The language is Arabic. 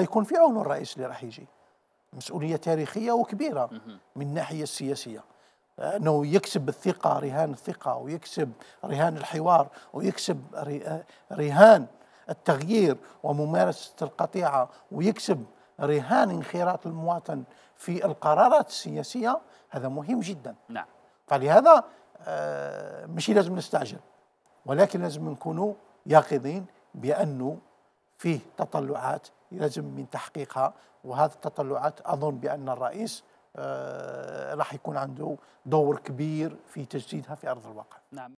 يكون في عون الرئيس اللي راح يجي مسؤوليه تاريخيه وكبيره من الناحيه السياسيه انه يكسب الثقه رهان الثقه ويكسب رهان الحوار ويكسب رهان التغيير وممارسه القطيعه ويكسب رهان انخراط المواطن في القرارات السياسيه هذا مهم جدا نعم فلهذا آه، مش لازم نستعجل ولكن لازم نكونوا يقظين بانه فيه تطلعات لازم من تحقيقها وهذه التطلعات اظن بان الرئيس آه، راح يكون عنده دور كبير في تجديدها في ارض الواقع. نعم.